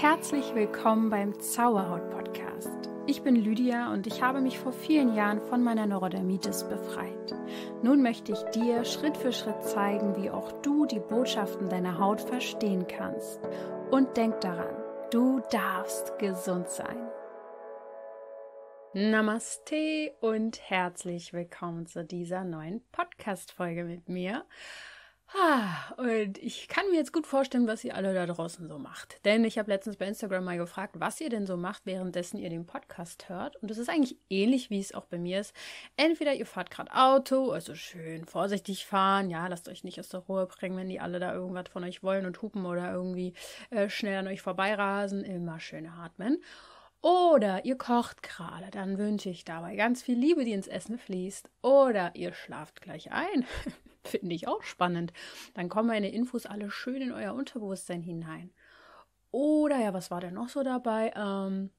Herzlich willkommen beim Zauberhaut Podcast. Ich bin Lydia und ich habe mich vor vielen Jahren von meiner Neurodermitis befreit. Nun möchte ich dir Schritt für Schritt zeigen, wie auch du die Botschaften deiner Haut verstehen kannst. Und denk daran, du darfst gesund sein. Namaste und herzlich willkommen zu dieser neuen Podcast-Folge mit mir. Ah, und ich kann mir jetzt gut vorstellen, was ihr alle da draußen so macht. Denn ich habe letztens bei Instagram mal gefragt, was ihr denn so macht, währenddessen ihr den Podcast hört. Und es ist eigentlich ähnlich, wie es auch bei mir ist. Entweder ihr fahrt gerade Auto, also schön vorsichtig fahren. Ja, lasst euch nicht aus der Ruhe bringen, wenn die alle da irgendwas von euch wollen und hupen oder irgendwie äh, schnell an euch vorbeirasen. Immer schön atmen. Oder ihr kocht gerade, dann wünsche ich dabei ganz viel Liebe, die ins Essen fließt. Oder ihr schlaft gleich ein. Finde ich auch spannend. Dann kommen meine Infos alle schön in euer Unterbewusstsein hinein. Oder ja, was war denn noch so dabei? Ähm,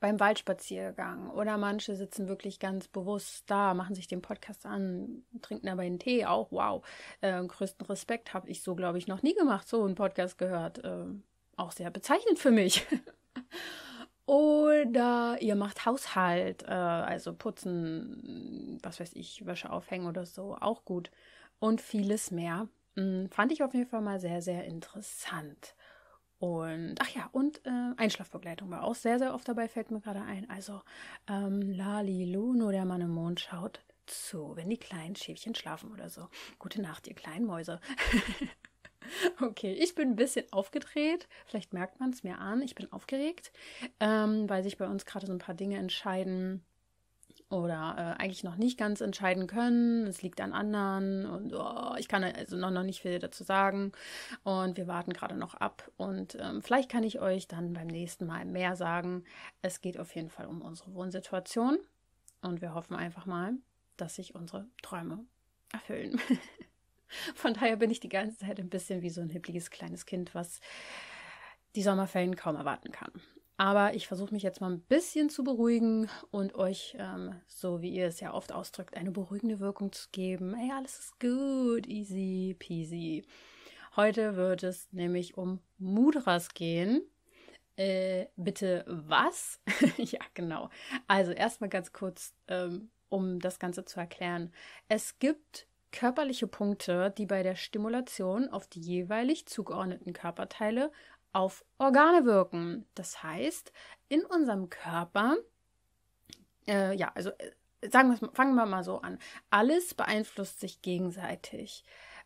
beim Waldspaziergang oder manche sitzen wirklich ganz bewusst da, machen sich den Podcast an, trinken aber einen Tee, auch wow. Äh, größten Respekt habe ich so, glaube ich, noch nie gemacht, so einen Podcast gehört. Äh, auch sehr bezeichnend für mich. Oder ihr macht Haushalt, äh, also putzen, was weiß ich, Wäsche aufhängen oder so, auch gut. Und vieles mehr. Mh, hm, fand ich auf jeden Fall mal sehr, sehr interessant. Und ach ja, und äh, Einschlafbegleitung war auch sehr, sehr oft dabei, fällt mir gerade ein. Also ähm, Lali Luno, der Mann im Mond, schaut zu, wenn die kleinen Schäfchen schlafen oder so. Gute Nacht, ihr kleinen Mäuse. Okay, ich bin ein bisschen aufgedreht. Vielleicht merkt man es mir an. Ich bin aufgeregt, ähm, weil sich bei uns gerade so ein paar Dinge entscheiden oder äh, eigentlich noch nicht ganz entscheiden können. Es liegt an anderen und oh, ich kann also noch, noch nicht viel dazu sagen. Und wir warten gerade noch ab. Und ähm, vielleicht kann ich euch dann beim nächsten Mal mehr sagen. Es geht auf jeden Fall um unsere Wohnsituation. Und wir hoffen einfach mal, dass sich unsere Träume erfüllen. Von daher bin ich die ganze Zeit ein bisschen wie so ein hippliges kleines Kind, was die Sommerferien kaum erwarten kann. Aber ich versuche mich jetzt mal ein bisschen zu beruhigen und euch, ähm, so wie ihr es ja oft ausdrückt, eine beruhigende Wirkung zu geben. Hey, alles ist gut, easy peasy. Heute wird es nämlich um Mudras gehen. Äh, bitte was? ja, genau. Also erstmal ganz kurz, ähm, um das Ganze zu erklären. Es gibt körperliche Punkte, die bei der Stimulation auf die jeweilig zugeordneten Körperteile auf Organe wirken. Das heißt, in unserem Körper, äh, ja, also äh, sagen wir, fangen wir mal so an, alles beeinflusst sich gegenseitig.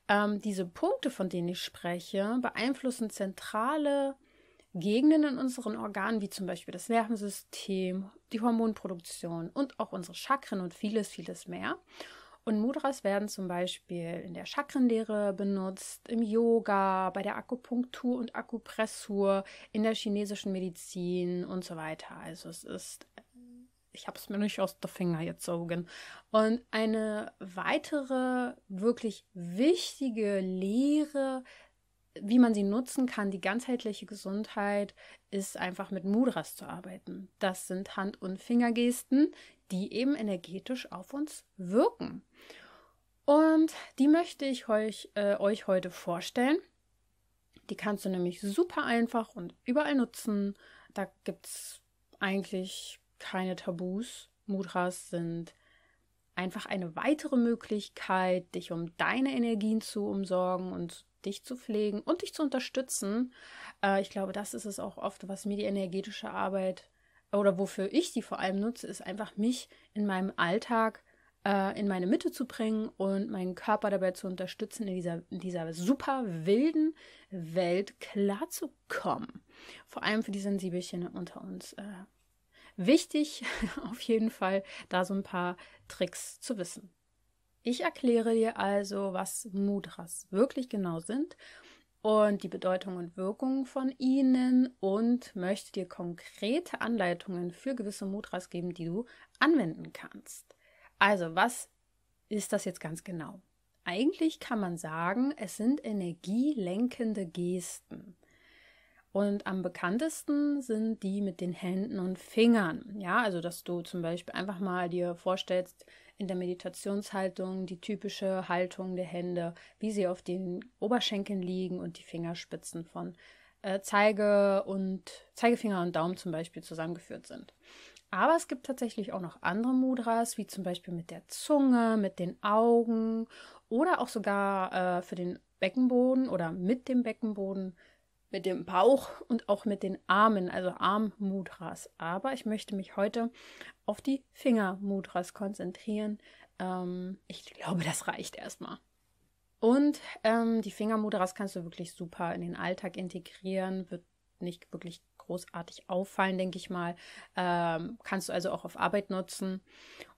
Ähm, diese Punkte, von denen ich spreche, beeinflussen zentrale Gegenden in unseren Organen, wie zum Beispiel das Nervensystem, die Hormonproduktion und auch unsere Chakren und vieles, vieles mehr. Und Mudras werden zum Beispiel in der Chakrenlehre benutzt, im Yoga, bei der Akupunktur und Akupressur, in der chinesischen Medizin und so weiter. Also es ist, ich habe es mir nicht aus der Finger gezogen. Und eine weitere wirklich wichtige Lehre, wie man sie nutzen kann, die ganzheitliche Gesundheit, ist einfach mit Mudras zu arbeiten. Das sind Hand- und Fingergesten, die eben energetisch auf uns wirken. Und die möchte ich euch, äh, euch heute vorstellen. Die kannst du nämlich super einfach und überall nutzen. Da gibt es eigentlich keine Tabus. Mudras sind einfach eine weitere Möglichkeit, dich um deine Energien zu umsorgen und dich zu pflegen und dich zu unterstützen. Äh, ich glaube, das ist es auch oft, was mir die energetische Arbeit oder wofür ich die vor allem nutze, ist einfach mich in meinem Alltag äh, in meine Mitte zu bringen und meinen Körper dabei zu unterstützen, in dieser, in dieser super wilden Welt klarzukommen. Vor allem für die Sensibelchen unter uns. Äh, wichtig auf jeden Fall, da so ein paar Tricks zu wissen. Ich erkläre dir also, was Mudras wirklich genau sind und die Bedeutung und Wirkung von ihnen und möchte dir konkrete Anleitungen für gewisse Mudras geben, die du anwenden kannst. Also, was ist das jetzt ganz genau? Eigentlich kann man sagen, es sind energielenkende Gesten. Und am bekanntesten sind die mit den Händen und Fingern. Ja, also dass du zum Beispiel einfach mal dir vorstellst, in der Meditationshaltung die typische Haltung der Hände, wie sie auf den Oberschenkeln liegen und die Fingerspitzen von äh, Zeige und Zeigefinger und Daumen zum Beispiel zusammengeführt sind. Aber es gibt tatsächlich auch noch andere Mudras, wie zum Beispiel mit der Zunge, mit den Augen oder auch sogar äh, für den Beckenboden oder mit dem Beckenboden mit dem Bauch und auch mit den Armen, also Arm-Mudras. Aber ich möchte mich heute auf die Finger-Mudras konzentrieren. Ähm, ich glaube, das reicht erstmal. Und ähm, die Finger-Mudras kannst du wirklich super in den Alltag integrieren, wird nicht wirklich großartig auffallen, denke ich mal. Ähm, kannst du also auch auf Arbeit nutzen.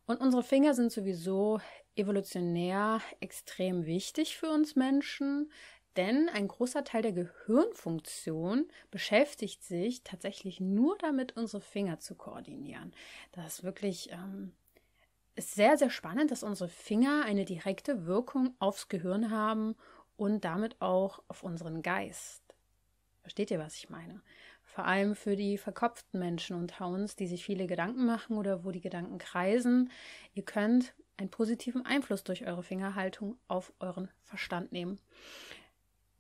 Und unsere Finger sind sowieso evolutionär extrem wichtig für uns Menschen. Denn ein großer Teil der Gehirnfunktion beschäftigt sich tatsächlich nur damit, unsere Finger zu koordinieren. Das ist wirklich ähm, ist sehr, sehr spannend, dass unsere Finger eine direkte Wirkung aufs Gehirn haben und damit auch auf unseren Geist. Versteht ihr, was ich meine? Vor allem für die verkopften Menschen und Hounds, die sich viele Gedanken machen oder wo die Gedanken kreisen. Ihr könnt einen positiven Einfluss durch eure Fingerhaltung auf euren Verstand nehmen.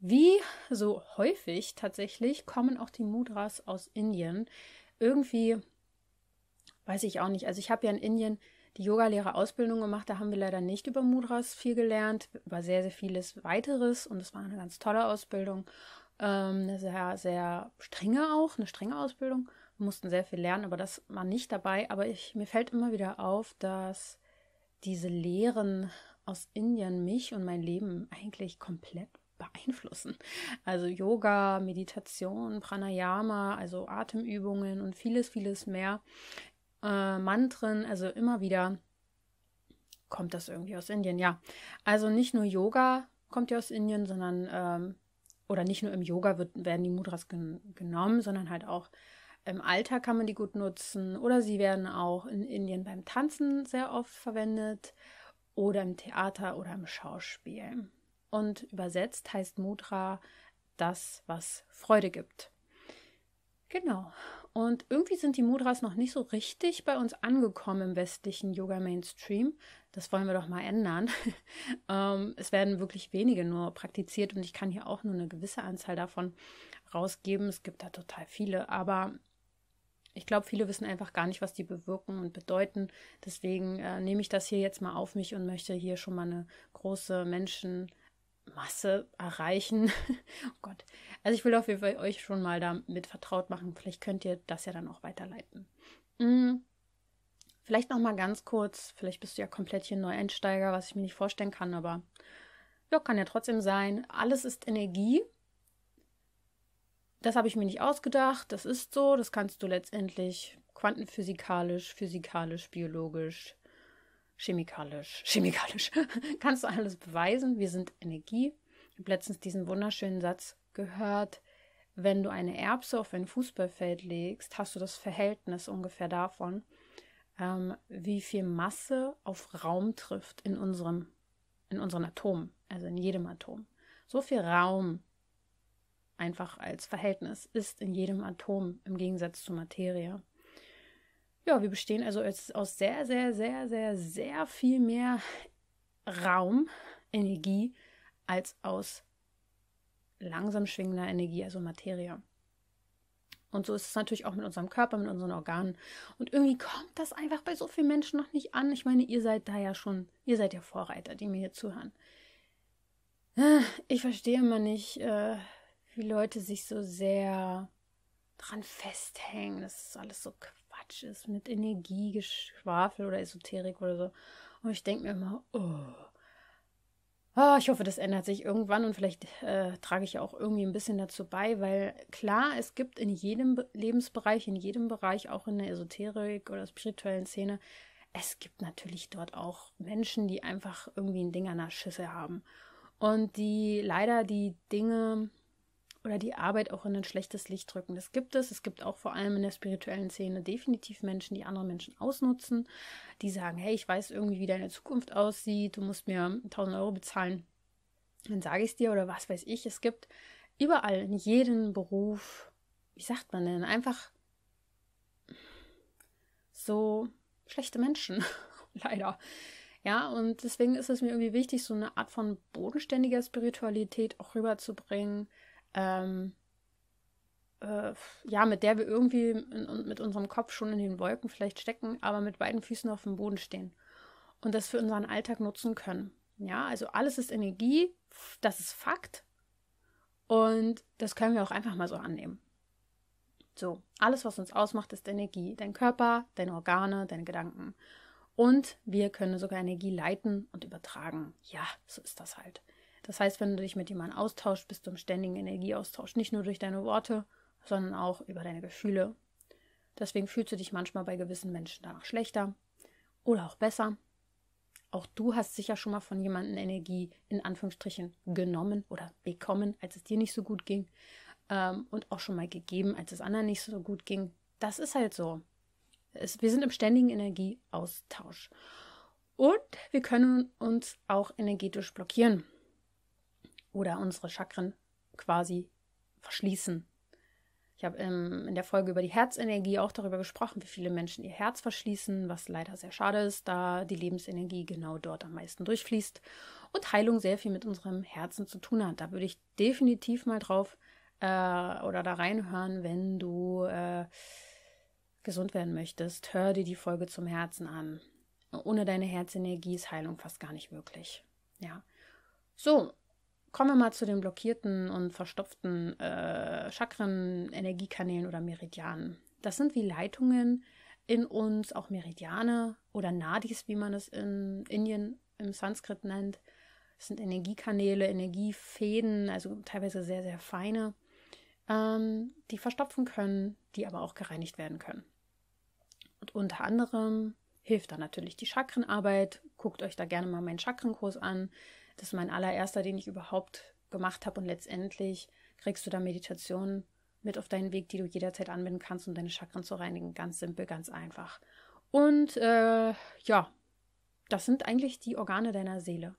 Wie so häufig tatsächlich kommen auch die Mudras aus Indien. Irgendwie weiß ich auch nicht. Also ich habe ja in Indien die Yogalehrerausbildung gemacht. Da haben wir leider nicht über Mudras viel gelernt, über sehr, sehr vieles weiteres. Und es war eine ganz tolle Ausbildung. Ähm, eine sehr, sehr strenge auch, eine strenge Ausbildung. Wir mussten sehr viel lernen, aber das war nicht dabei. Aber ich, mir fällt immer wieder auf, dass diese Lehren aus Indien mich und mein Leben eigentlich komplett beeinflussen. Also Yoga, Meditation, Pranayama, also Atemübungen und vieles, vieles mehr. Äh, Mantren, also immer wieder kommt das irgendwie aus Indien, ja. Also nicht nur Yoga kommt ja aus Indien, sondern, ähm, oder nicht nur im Yoga wird, werden die Mudras gen genommen, sondern halt auch im Alltag kann man die gut nutzen oder sie werden auch in Indien beim Tanzen sehr oft verwendet oder im Theater oder im Schauspiel und übersetzt heißt Mudra das, was Freude gibt. Genau. Und irgendwie sind die Mudras noch nicht so richtig bei uns angekommen im westlichen Yoga Mainstream. Das wollen wir doch mal ändern. ähm, es werden wirklich wenige nur praktiziert und ich kann hier auch nur eine gewisse Anzahl davon rausgeben. Es gibt da total viele, aber ich glaube, viele wissen einfach gar nicht, was die bewirken und bedeuten. Deswegen äh, nehme ich das hier jetzt mal auf mich und möchte hier schon mal eine große Menschen Masse erreichen. oh Gott. Also ich will auf jeden Fall euch schon mal damit vertraut machen. Vielleicht könnt ihr das ja dann auch weiterleiten. Hm. Vielleicht noch mal ganz kurz, vielleicht bist du ja komplett hier Neueinsteiger, was ich mir nicht vorstellen kann, aber ja, kann ja trotzdem sein. Alles ist Energie. Das habe ich mir nicht ausgedacht, das ist so, das kannst du letztendlich quantenphysikalisch, physikalisch, biologisch, chemikalisch, chemikalisch, kannst du alles beweisen. Wir sind Energie. Ich habe letztens diesen wunderschönen Satz gehört. Wenn du eine Erbse auf ein Fußballfeld legst, hast du das Verhältnis ungefähr davon, ähm, wie viel Masse auf Raum trifft in unserem, in unseren Atomen, also in jedem Atom. So viel Raum einfach als Verhältnis ist in jedem Atom im Gegensatz zur Materie. Ja, wir bestehen also jetzt aus sehr, sehr, sehr, sehr, sehr viel mehr Raum, Energie, als aus langsam schwingender Energie, also Materie. Und so ist es natürlich auch mit unserem Körper, mit unseren Organen. Und irgendwie kommt das einfach bei so vielen Menschen noch nicht an. Ich meine, ihr seid da ja schon, ihr seid ja Vorreiter, die mir hier zuhören. Ich verstehe immer nicht, äh, wie Leute sich so sehr dran festhängen. Das ist alles so Quatsch Quatsch ist mit Energiegeschwafel oder Esoterik oder so. Und ich denke mir immer, oh. Oh, ich hoffe, das ändert sich irgendwann und vielleicht äh, trage ich auch irgendwie ein bisschen dazu bei, weil klar, es gibt in jedem Lebensbereich, in jedem Bereich, auch in der Esoterik oder spirituellen Szene, es gibt natürlich dort auch Menschen, die einfach irgendwie ein Ding an der Schüssel haben und die leider die Dinge oder die Arbeit auch in ein schlechtes Licht drücken. Das gibt es. Es gibt auch vor allem in der spirituellen Szene definitiv Menschen, die andere Menschen ausnutzen, die sagen, hey, ich weiß irgendwie, wie deine Zukunft aussieht, du musst mir 1000 Euro bezahlen, dann sage ich es dir oder was weiß ich. Es gibt überall in jedem Beruf, wie sagt man denn, einfach so schlechte Menschen, leider. Ja, und deswegen ist es mir irgendwie wichtig, so eine Art von bodenständiger Spiritualität auch rüberzubringen, ähm, äh, ja, mit der wir irgendwie in, mit unserem Kopf schon in den Wolken vielleicht stecken, aber mit beiden Füßen auf dem Boden stehen und das für unseren Alltag nutzen können. Ja, also alles ist Energie, das ist Fakt und das können wir auch einfach mal so annehmen. So, alles, was uns ausmacht, ist Energie. Dein Körper, deine Organe, deine Gedanken. Und wir können sogar Energie leiten und übertragen. Ja, so ist das halt. Das heißt, wenn du dich mit jemandem austauschst, bist du im ständigen Energieaustausch. Nicht nur durch deine Worte, sondern auch über deine Gefühle. Deswegen fühlst du dich manchmal bei gewissen Menschen danach schlechter oder auch besser. Auch du hast sicher schon mal von jemandem Energie in Anführungsstrichen genommen oder bekommen, als es dir nicht so gut ging. Ähm, und auch schon mal gegeben, als es anderen nicht so gut ging. Das ist halt so. Es, wir sind im ständigen Energieaustausch. Und wir können uns auch energetisch blockieren oder unsere Chakren quasi verschließen. Ich habe ähm, in der Folge über die Herzenergie auch darüber gesprochen, wie viele Menschen ihr Herz verschließen, was leider sehr schade ist, da die Lebensenergie genau dort am meisten durchfließt und Heilung sehr viel mit unserem Herzen zu tun hat. Da würde ich definitiv mal drauf äh, oder da reinhören, wenn du äh, gesund werden möchtest. Hör dir die Folge zum Herzen an. Ohne deine Herzenergie ist Heilung fast gar nicht möglich. Ja. So, Kommen wir mal zu den blockierten und verstopften äh, Chakren, Energiekanälen oder Meridianen. Das sind wie Leitungen in uns, auch Meridiane oder Nadis, wie man es in Indien im Sanskrit nennt. Das sind Energiekanäle, Energiefäden, also teilweise sehr, sehr feine, ähm, die verstopfen können, die aber auch gereinigt werden können. Und unter anderem hilft da natürlich die Chakrenarbeit. Guckt euch da gerne mal meinen Chakrenkurs an. Das ist mein allererster, den ich überhaupt gemacht habe. Und letztendlich kriegst du da Meditationen mit auf deinen Weg, die du jederzeit anwenden kannst, um deine Chakren zu reinigen. Ganz simpel, ganz einfach. Und äh, ja, das sind eigentlich die Organe deiner Seele.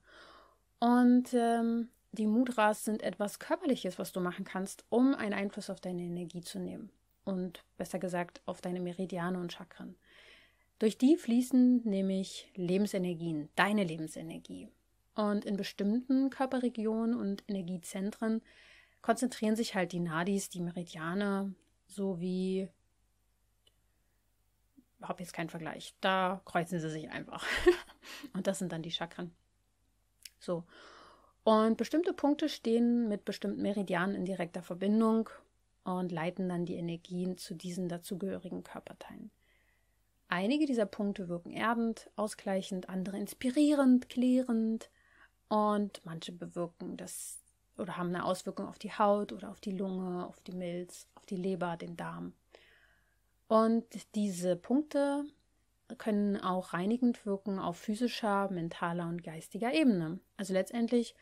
Und ähm, die Mudras sind etwas Körperliches, was du machen kannst, um einen Einfluss auf deine Energie zu nehmen. Und besser gesagt, auf deine Meridiane und Chakren. Durch die fließen nämlich Lebensenergien, deine Lebensenergie. Und in bestimmten Körperregionen und Energiezentren konzentrieren sich halt die Nadis, die Meridiane, sowie. Ich habe jetzt keinen Vergleich. Da kreuzen sie sich einfach. und das sind dann die Chakren. So. Und bestimmte Punkte stehen mit bestimmten Meridianen in direkter Verbindung und leiten dann die Energien zu diesen dazugehörigen Körperteilen. Einige dieser Punkte wirken erdend, ausgleichend, andere inspirierend, klärend, und manche bewirken das oder haben eine Auswirkung auf die Haut oder auf die Lunge, auf die Milz, auf die Leber, den Darm. Und diese Punkte können auch reinigend wirken auf physischer, mentaler und geistiger Ebene. Also letztendlich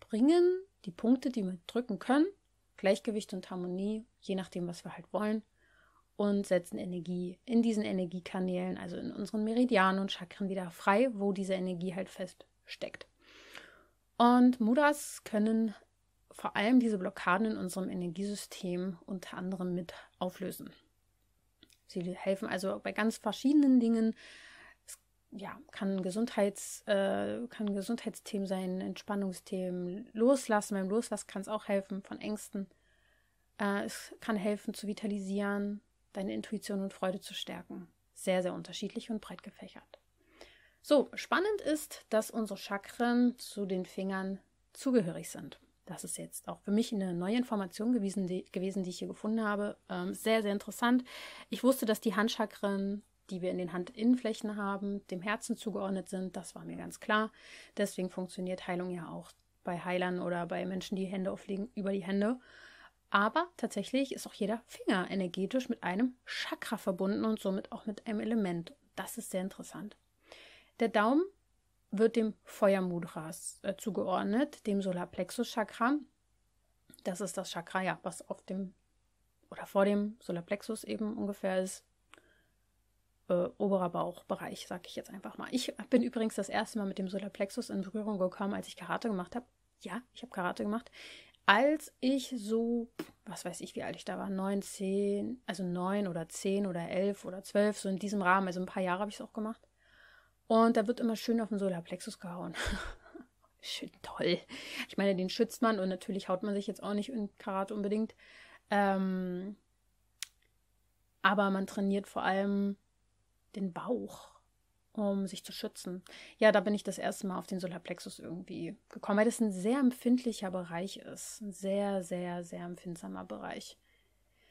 bringen die Punkte, die wir drücken können, Gleichgewicht und Harmonie, je nachdem, was wir halt wollen, und setzen Energie in diesen Energiekanälen, also in unseren Meridianen und Chakren wieder frei, wo diese Energie halt feststeckt. Und Mudas können vor allem diese Blockaden in unserem Energiesystem unter anderem mit auflösen. Sie helfen also bei ganz verschiedenen Dingen. Es, ja, kann, Gesundheits, äh, kann Gesundheitsthemen sein, Entspannungsthemen, Loslassen. Beim Loslassen kann es auch helfen von Ängsten. Äh, es kann helfen zu vitalisieren, deine Intuition und Freude zu stärken. Sehr, sehr unterschiedlich und breit gefächert. So, spannend ist, dass unsere Chakren zu den Fingern zugehörig sind. Das ist jetzt auch für mich eine neue Information gewesen, die, gewesen, die ich hier gefunden habe. Ähm, sehr, sehr interessant. Ich wusste, dass die Handchakren, die wir in den Handinnenflächen haben, dem Herzen zugeordnet sind. Das war mir ganz klar. Deswegen funktioniert Heilung ja auch bei Heilern oder bei Menschen, die Hände auflegen, über die Hände. Aber tatsächlich ist auch jeder Finger energetisch mit einem Chakra verbunden und somit auch mit einem Element. Das ist sehr interessant. Der Daumen wird dem Feuermudras äh, zugeordnet, dem Solarplexus-Chakra. Das ist das Chakra, ja, was auf dem oder vor dem Solarplexus eben ungefähr ist. Äh, oberer Bauchbereich, sage ich jetzt einfach mal. Ich bin übrigens das erste Mal mit dem Solarplexus in Berührung gekommen, als ich Karate gemacht habe. Ja, ich habe Karate gemacht. Als ich so, was weiß ich, wie alt ich da war, neun, zehn, also neun oder zehn oder elf oder zwölf, so in diesem Rahmen, also ein paar Jahre habe ich es auch gemacht. Und da wird immer schön auf den Solarplexus gehauen. schön toll. Ich meine, den schützt man und natürlich haut man sich jetzt auch nicht in Karat unbedingt. Ähm, aber man trainiert vor allem den Bauch, um sich zu schützen. Ja, da bin ich das erste Mal auf den Solarplexus irgendwie gekommen, weil das ein sehr empfindlicher Bereich ist. Ein sehr, sehr, sehr empfindsamer Bereich.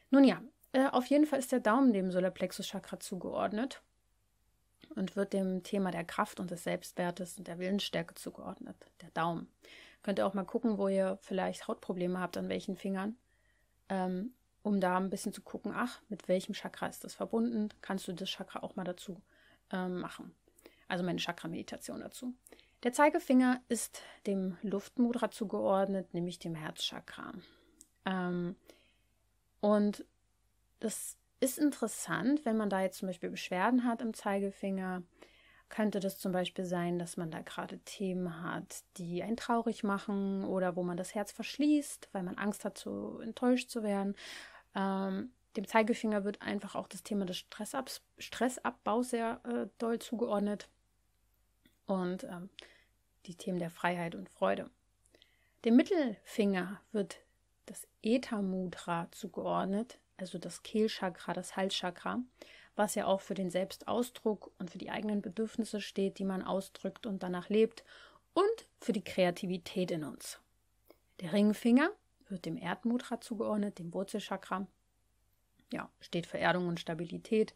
Nun ja, äh, auf jeden Fall ist der Daumen dem Solarplexus-Chakra zugeordnet und wird dem Thema der Kraft und des Selbstwertes und der Willensstärke zugeordnet, der Daumen. Könnt ihr auch mal gucken, wo ihr vielleicht Hautprobleme habt, an welchen Fingern, ähm, um da ein bisschen zu gucken, ach, mit welchem Chakra ist das verbunden, kannst du das Chakra auch mal dazu ähm, machen. Also meine Chakra-Meditation dazu. Der Zeigefinger ist dem Luftmudra zugeordnet, nämlich dem Herzchakra. Ähm, und das ist interessant, wenn man da jetzt zum Beispiel Beschwerden hat im Zeigefinger, könnte das zum Beispiel sein, dass man da gerade Themen hat, die einen traurig machen oder wo man das Herz verschließt, weil man Angst hat, zu enttäuscht zu werden. Ähm, dem Zeigefinger wird einfach auch das Thema des Stressabs Stressabbaus sehr äh, doll zugeordnet und ähm, die Themen der Freiheit und Freude. Dem Mittelfinger wird das Eta-Mudra zugeordnet, also das Kehlchakra, das Halschakra, was ja auch für den Selbstausdruck und für die eigenen Bedürfnisse steht, die man ausdrückt und danach lebt, und für die Kreativität in uns. Der Ringfinger wird dem Erdmudra zugeordnet, dem Wurzelchakra. Ja, steht für Erdung und Stabilität.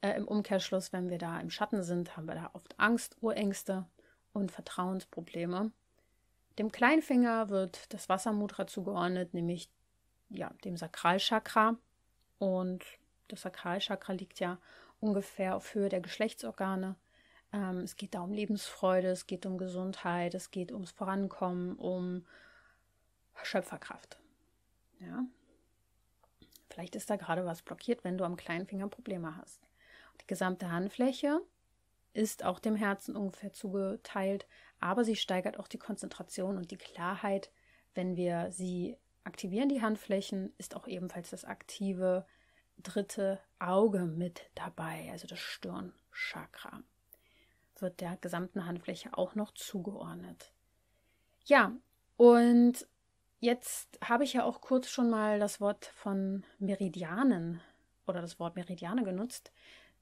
Äh, Im Umkehrschluss, wenn wir da im Schatten sind, haben wir da oft Angst, Urängste und Vertrauensprobleme. Dem Kleinfinger wird das Wassermudra zugeordnet, nämlich ja, dem Sakralchakra, und das Sakralchakra liegt ja ungefähr auf Höhe der Geschlechtsorgane. Ähm, es geht da um Lebensfreude, es geht um Gesundheit, es geht ums Vorankommen, um Schöpferkraft. Ja? Vielleicht ist da gerade was blockiert, wenn du am kleinen Finger Probleme hast. Die gesamte Handfläche ist auch dem Herzen ungefähr zugeteilt, aber sie steigert auch die Konzentration und die Klarheit, wenn wir sie Aktivieren die Handflächen ist auch ebenfalls das aktive dritte Auge mit dabei, also das Stirnchakra. Wird der gesamten Handfläche auch noch zugeordnet. Ja, und jetzt habe ich ja auch kurz schon mal das Wort von Meridianen oder das Wort Meridiane genutzt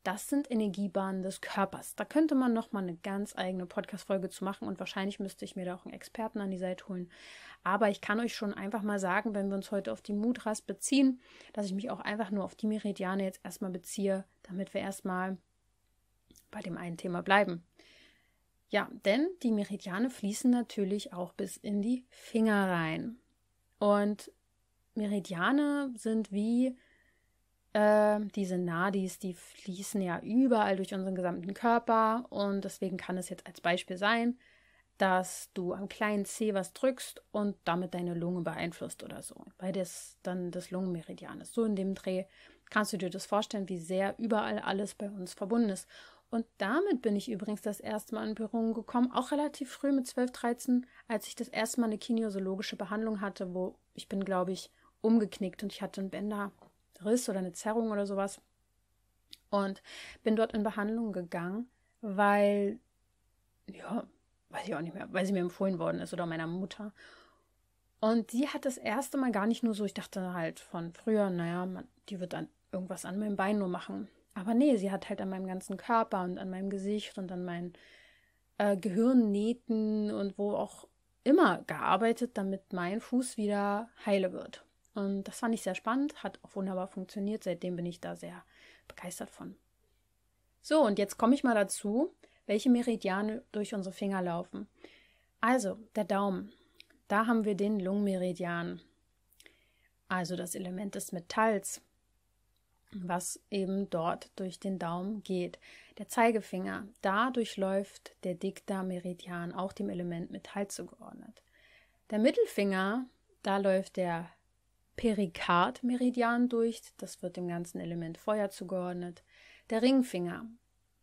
das sind Energiebahnen des Körpers. Da könnte man nochmal eine ganz eigene Podcast-Folge zu machen und wahrscheinlich müsste ich mir da auch einen Experten an die Seite holen. Aber ich kann euch schon einfach mal sagen, wenn wir uns heute auf die Mudras beziehen, dass ich mich auch einfach nur auf die Meridiane jetzt erstmal beziehe, damit wir erstmal bei dem einen Thema bleiben. Ja, denn die Meridiane fließen natürlich auch bis in die Finger rein. Und Meridiane sind wie ähm, diese Nadis, die fließen ja überall durch unseren gesamten Körper und deswegen kann es jetzt als Beispiel sein, dass du am kleinen C was drückst und damit deine Lunge beeinflusst oder so, weil das dann das Lungenmeridian ist. So in dem Dreh kannst du dir das vorstellen, wie sehr überall alles bei uns verbunden ist. Und damit bin ich übrigens das erste Mal in Berührung gekommen, auch relativ früh mit 12, 13, als ich das erste Mal eine kinesiologische Behandlung hatte, wo ich bin, glaube ich, umgeknickt und ich hatte einen Bänder, Riss oder eine Zerrung oder sowas. Und bin dort in Behandlung gegangen, weil, ja, weiß ich auch nicht mehr, weil sie mir empfohlen worden ist oder meiner Mutter. Und die hat das erste Mal gar nicht nur so, ich dachte halt von früher, naja, man, die wird dann irgendwas an meinem Bein nur machen. Aber nee, sie hat halt an meinem ganzen Körper und an meinem Gesicht und an meinen äh, Gehirnnähten und wo auch immer gearbeitet, damit mein Fuß wieder heile wird. Und das fand ich sehr spannend, hat auch wunderbar funktioniert. Seitdem bin ich da sehr begeistert von. So, und jetzt komme ich mal dazu, welche Meridiane durch unsere Finger laufen. Also, der Daumen. Da haben wir den Lungenmeridian. Also das Element des Metalls, was eben dort durch den Daumen geht. Der Zeigefinger. Da durchläuft der Dickdarmmeridian, auch dem Element Metall zugeordnet. Der Mittelfinger, da läuft der Perikardmeridian durch, das wird dem ganzen Element Feuer zugeordnet. Der Ringfinger,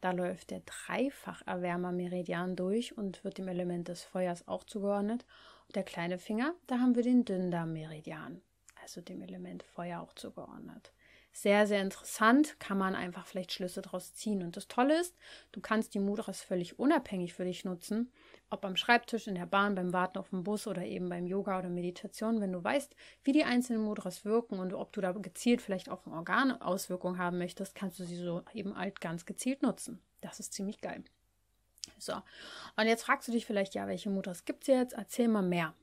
da läuft der dreifach meridian durch und wird dem Element des Feuers auch zugeordnet. Und der kleine Finger, da haben wir den Dünndarm-Meridian, also dem Element Feuer auch zugeordnet sehr, sehr interessant, kann man einfach vielleicht Schlüsse daraus ziehen. Und das Tolle ist, du kannst die Mudras völlig unabhängig für dich nutzen, ob am Schreibtisch, in der Bahn, beim Warten auf den Bus oder eben beim Yoga oder Meditation, wenn du weißt, wie die einzelnen Mudras wirken und ob du da gezielt vielleicht auch ein Organ Auswirkung haben möchtest, kannst du sie so eben alt ganz gezielt nutzen. Das ist ziemlich geil. So, und jetzt fragst du dich vielleicht, ja, welche Mudras gibt es jetzt? Erzähl mal mehr.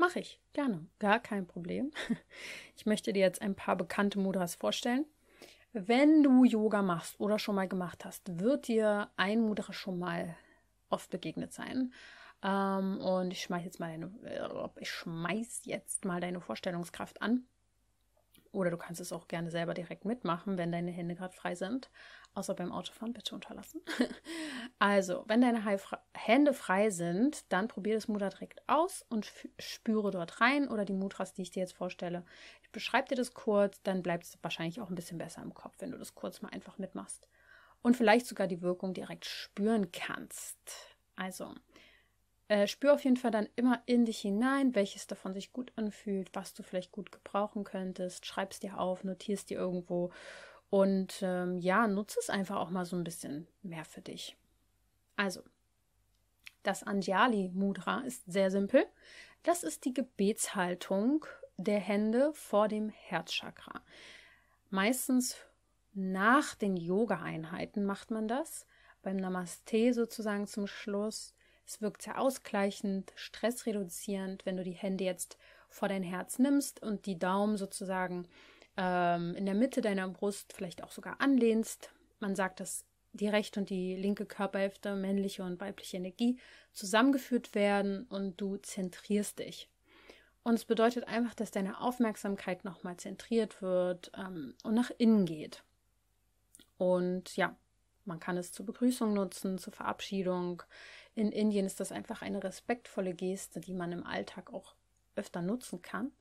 Mache ich, gerne, gar kein Problem. Ich möchte dir jetzt ein paar bekannte Mudras vorstellen. Wenn du Yoga machst oder schon mal gemacht hast, wird dir ein Mudra schon mal oft begegnet sein. Ähm, und ich schmeiß jetzt mal deine, äh, ich schmeiß jetzt mal deine Vorstellungskraft an. Oder du kannst es auch gerne selber direkt mitmachen, wenn deine Hände gerade frei sind. Außer beim Autofahren, bitte unterlassen. also, wenn deine Hände frei sind, dann probiere das Mudra direkt aus und spüre dort rein oder die Mudras, die ich dir jetzt vorstelle. Ich beschreibe dir das kurz, dann bleibt es wahrscheinlich auch ein bisschen besser im Kopf, wenn du das kurz mal einfach mitmachst. Und vielleicht sogar die Wirkung direkt spüren kannst. Also, äh, spür auf jeden Fall dann immer in dich hinein, welches davon sich gut anfühlt, was du vielleicht gut gebrauchen könntest, schreibst dir auf, notierst dir irgendwo und ähm, ja, nutze es einfach auch mal so ein bisschen mehr für dich. Also, das Anjali Mudra ist sehr simpel. Das ist die Gebetshaltung der Hände vor dem Herzchakra. Meistens nach den Yoga-Einheiten macht man das, beim Namaste sozusagen zum Schluss. Es wirkt sehr ausgleichend, stressreduzierend, wenn du die Hände jetzt vor dein Herz nimmst und die Daumen sozusagen ähm, in der Mitte deiner Brust vielleicht auch sogar anlehnst. Man sagt, dass die rechte und die linke Körperhälfte, männliche und weibliche Energie, zusammengeführt werden und du zentrierst dich. Und es bedeutet einfach, dass deine Aufmerksamkeit nochmal zentriert wird ähm, und nach innen geht. Und ja, man kann es zur Begrüßung nutzen, zur Verabschiedung. In Indien ist das einfach eine respektvolle Geste, die man im Alltag auch öfter nutzen kann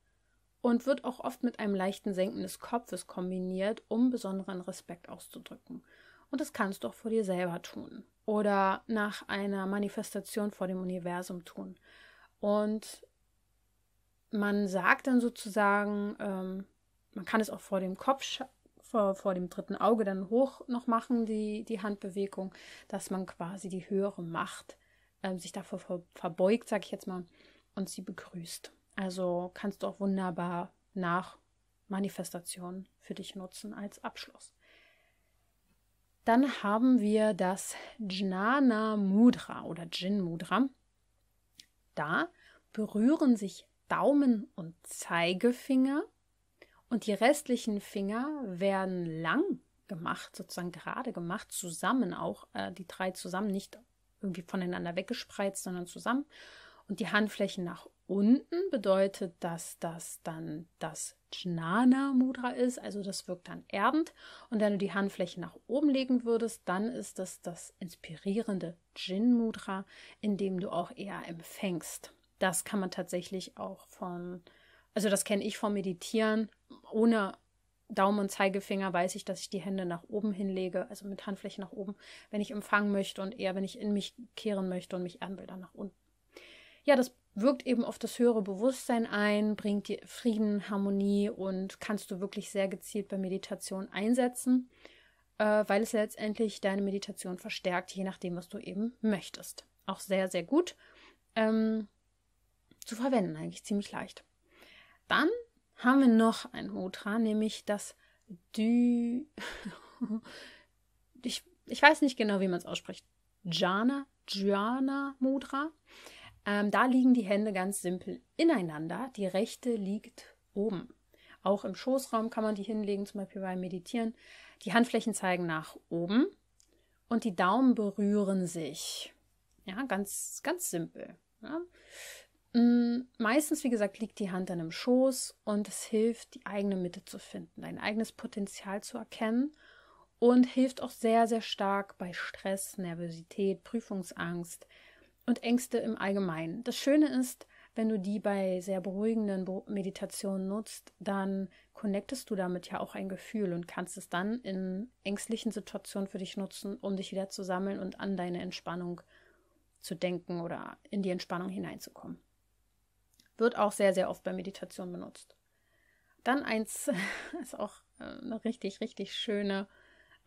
und wird auch oft mit einem leichten Senken des Kopfes kombiniert, um besonderen Respekt auszudrücken. Und das kannst du auch vor dir selber tun oder nach einer Manifestation vor dem Universum tun. Und man sagt dann sozusagen, ähm, man kann es auch vor dem Kopf vor, vor dem dritten Auge dann hoch noch machen, die, die Handbewegung, dass man quasi die höhere Macht äh, sich davor ver, verbeugt, sage ich jetzt mal, und sie begrüßt. Also kannst du auch wunderbar nach Manifestation für dich nutzen als Abschluss. Dann haben wir das Jnana Mudra oder Jin Mudra. Da berühren sich Daumen und Zeigefinger und die restlichen Finger werden lang gemacht, sozusagen gerade gemacht, zusammen auch, äh, die drei zusammen, nicht irgendwie voneinander weggespreizt, sondern zusammen. Und die Handflächen nach unten bedeutet, dass das dann das Jnana Mudra ist, also das wirkt dann erdend. Und wenn du die Handfläche nach oben legen würdest, dann ist das das inspirierende Jin Mudra, in dem du auch eher empfängst. Das kann man tatsächlich auch von also das kenne ich vom Meditieren. Ohne Daumen und Zeigefinger weiß ich, dass ich die Hände nach oben hinlege, also mit Handfläche nach oben, wenn ich empfangen möchte und eher, wenn ich in mich kehren möchte und mich will, dann nach unten. Ja, das wirkt eben auf das höhere Bewusstsein ein, bringt dir Frieden, Harmonie und kannst du wirklich sehr gezielt bei Meditation einsetzen, äh, weil es letztendlich deine Meditation verstärkt, je nachdem, was du eben möchtest. Auch sehr, sehr gut ähm, zu verwenden, eigentlich ziemlich leicht. Dann haben wir noch ein Mudra, nämlich das Dü. ich, ich weiß nicht genau, wie man es ausspricht. Jhana, Jhana Mudra. Ähm, da liegen die Hände ganz simpel ineinander. Die rechte liegt oben. Auch im Schoßraum kann man die hinlegen, zum Beispiel beim Meditieren. Die Handflächen zeigen nach oben und die Daumen berühren sich. Ja, ganz, ganz simpel. Ja. Mm, meistens, wie gesagt, liegt die Hand an einem Schoß und es hilft, die eigene Mitte zu finden, dein eigenes Potenzial zu erkennen und hilft auch sehr, sehr stark bei Stress, Nervosität, Prüfungsangst und Ängste im Allgemeinen. Das Schöne ist, wenn du die bei sehr beruhigenden Meditationen nutzt, dann connectest du damit ja auch ein Gefühl und kannst es dann in ängstlichen Situationen für dich nutzen, um dich wieder zu sammeln und an deine Entspannung zu denken oder in die Entspannung hineinzukommen. Wird auch sehr, sehr oft bei Meditation benutzt. Dann eins, ist auch äh, eine richtig, richtig schöne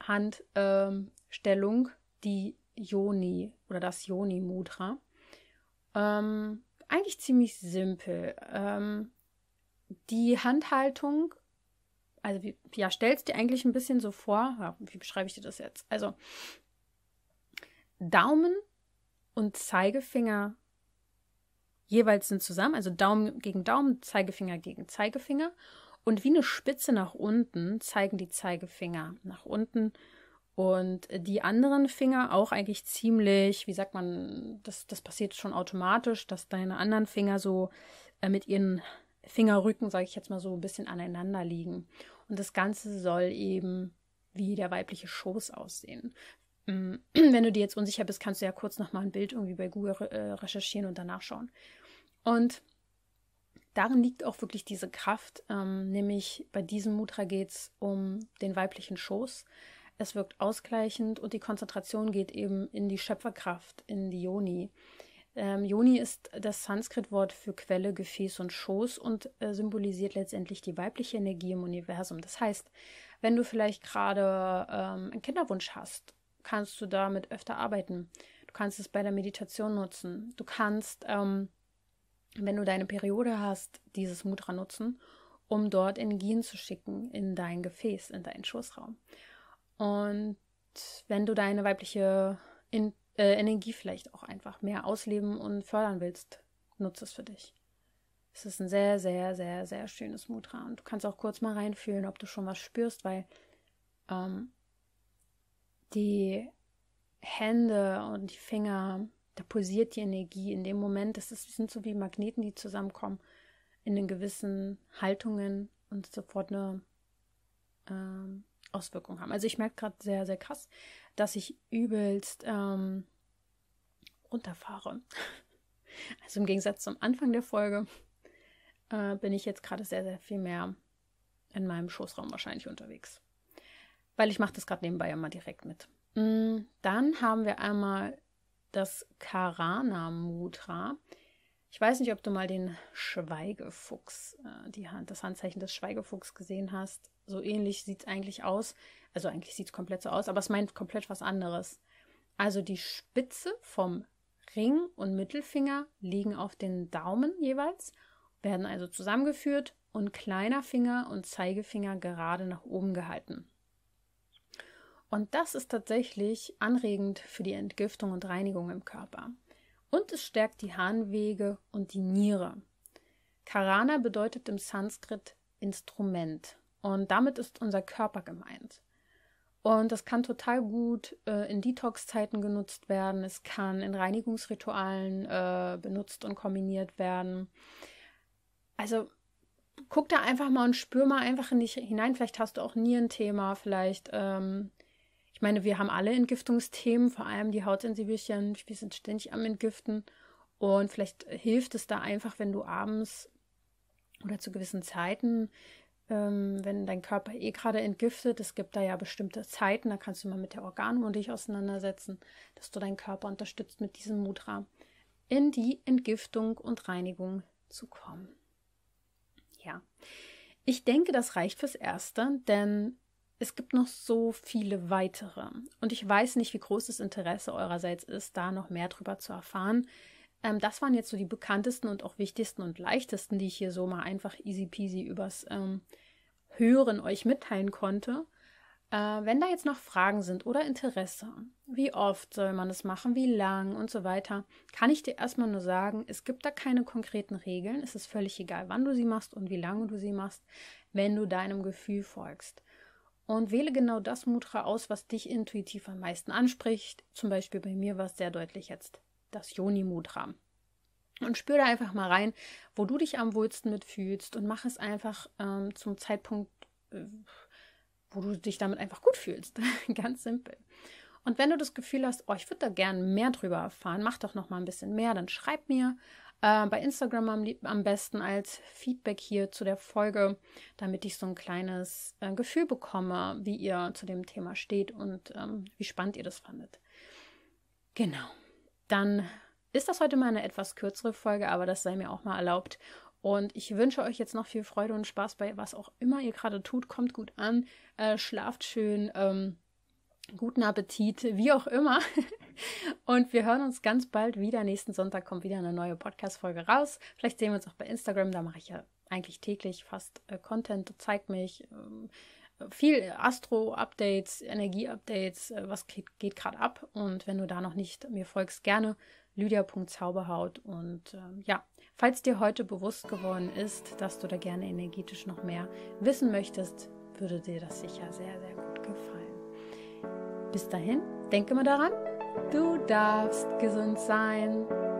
Handstellung, ähm, die Yoni oder das Yoni-Mudra. Ähm, eigentlich ziemlich simpel. Ähm, die Handhaltung, also wie, ja, stellst dir eigentlich ein bisschen so vor, ja, wie beschreibe ich dir das jetzt? Also Daumen und Zeigefinger jeweils sind zusammen, also Daumen gegen Daumen, Zeigefinger gegen Zeigefinger. Und wie eine Spitze nach unten zeigen die Zeigefinger nach unten. Und die anderen Finger auch eigentlich ziemlich, wie sagt man, das, das passiert schon automatisch, dass deine anderen Finger so äh, mit ihren Fingerrücken, sage ich jetzt mal so, ein bisschen aneinander liegen. Und das Ganze soll eben wie der weibliche Schoß aussehen. Mm, wenn du dir jetzt unsicher bist, kannst du ja kurz nochmal ein Bild irgendwie bei Google äh, recherchieren und danach schauen. Und darin liegt auch wirklich diese Kraft, ähm, nämlich bei diesem Mutra geht es um den weiblichen Schoß. Es wirkt ausgleichend und die Konzentration geht eben in die Schöpferkraft, in die Yoni. Ähm, Yoni ist das Sanskrit-Wort für Quelle, Gefäß und Schoß und äh, symbolisiert letztendlich die weibliche Energie im Universum. Das heißt, wenn du vielleicht gerade ähm, einen Kinderwunsch hast, kannst du damit öfter arbeiten. Du kannst es bei der Meditation nutzen. Du kannst ähm, wenn du deine Periode hast, dieses Mudra nutzen, um dort Energien zu schicken in dein Gefäß, in deinen Schoßraum. Und wenn du deine weibliche in, äh, Energie vielleicht auch einfach mehr ausleben und fördern willst, nutze es für dich. Es ist ein sehr, sehr, sehr, sehr schönes Mudra. Und du kannst auch kurz mal reinfühlen, ob du schon was spürst, weil ähm, die Hände und die Finger da pulsiert die Energie in dem Moment. Das ist, sind so wie Magneten, die zusammenkommen in den gewissen Haltungen und sofort eine ähm, Auswirkung haben. Also ich merke gerade sehr, sehr krass, dass ich übelst ähm, runterfahre. Also im Gegensatz zum Anfang der Folge äh, bin ich jetzt gerade sehr, sehr viel mehr in meinem Schoßraum wahrscheinlich unterwegs. Weil ich mache das gerade nebenbei immer direkt mit. Mm, dann haben wir einmal das Karana Mudra. Ich weiß nicht, ob du mal den Schweigefuchs, äh, die Hand, das Handzeichen des Schweigefuchs gesehen hast. So ähnlich sieht es eigentlich aus. Also eigentlich sieht es komplett so aus, aber es meint komplett was anderes. Also die Spitze vom Ring und Mittelfinger liegen auf den Daumen jeweils, werden also zusammengeführt und kleiner Finger und Zeigefinger gerade nach oben gehalten. Und das ist tatsächlich anregend für die Entgiftung und Reinigung im Körper. Und es stärkt die Harnwege und die Niere. Karana bedeutet im Sanskrit Instrument. Und damit ist unser Körper gemeint. Und das kann total gut äh, in Detox-Zeiten genutzt werden. Es kann in Reinigungsritualen äh, benutzt und kombiniert werden. Also guck da einfach mal und spür mal einfach in dich hinein. Vielleicht hast du auch nie Thema, vielleicht ähm, ich meine, wir haben alle Entgiftungsthemen, vor allem die Hautsensibilchen, wir sind ständig am Entgiften. Und vielleicht äh, hilft es da einfach, wenn du abends oder zu gewissen Zeiten, ähm, wenn dein Körper eh gerade entgiftet, es gibt da ja bestimmte Zeiten, da kannst du mal mit der Organmund dich auseinandersetzen, dass du deinen Körper unterstützt mit diesem Mudra in die Entgiftung und Reinigung zu kommen. Ja, ich denke, das reicht fürs Erste, denn es gibt noch so viele weitere. Und ich weiß nicht, wie groß das Interesse eurerseits ist, da noch mehr drüber zu erfahren. Ähm, das waren jetzt so die bekanntesten und auch wichtigsten und leichtesten, die ich hier so mal einfach easy peasy übers ähm, Hören euch mitteilen konnte. Äh, wenn da jetzt noch Fragen sind oder Interesse, wie oft soll man es machen, wie lang und so weiter, kann ich dir erstmal nur sagen, es gibt da keine konkreten Regeln. Es ist völlig egal, wann du sie machst und wie lange du sie machst, wenn du deinem Gefühl folgst und wähle genau das Mudra aus, was dich intuitiv am meisten anspricht. Zum Beispiel bei mir war es sehr deutlich jetzt das Yoni Mudra. Und spür da einfach mal rein, wo du dich am wohlsten mitfühlst und mach es einfach ähm, zum Zeitpunkt, äh, wo du dich damit einfach gut fühlst. Ganz simpel. Und wenn du das Gefühl hast, oh, ich würde da gerne mehr drüber erfahren, mach doch noch mal ein bisschen mehr, dann schreib mir äh, bei Instagram am, am, besten als Feedback hier zu der Folge, damit ich so ein kleines äh, Gefühl bekomme, wie ihr zu dem Thema steht und ähm, wie spannend ihr das fandet. Genau. Dann ist das heute mal eine etwas kürzere Folge, aber das sei mir auch mal erlaubt. Und ich wünsche euch jetzt noch viel Freude und Spaß bei was auch immer ihr gerade tut. Kommt gut an, äh, schlaft schön. Ähm, guten Appetit, wie auch immer. Und wir hören uns ganz bald wieder. Nächsten Sonntag kommt wieder eine neue Podcast-Folge raus. Vielleicht sehen wir uns auch bei Instagram. Da mache ich ja eigentlich täglich fast äh, Content. Zeigt mich äh, viel Astro-Updates, Energie-Updates, äh, was geht gerade ab. Und wenn du da noch nicht mir folgst, gerne lydia.zauberhaut. Und ähm, ja, falls dir heute bewusst geworden ist, dass du da gerne energetisch noch mehr wissen möchtest, würde dir das sicher sehr, sehr gut gefallen. Bis dahin, denke mal daran, du darfst gesund sein.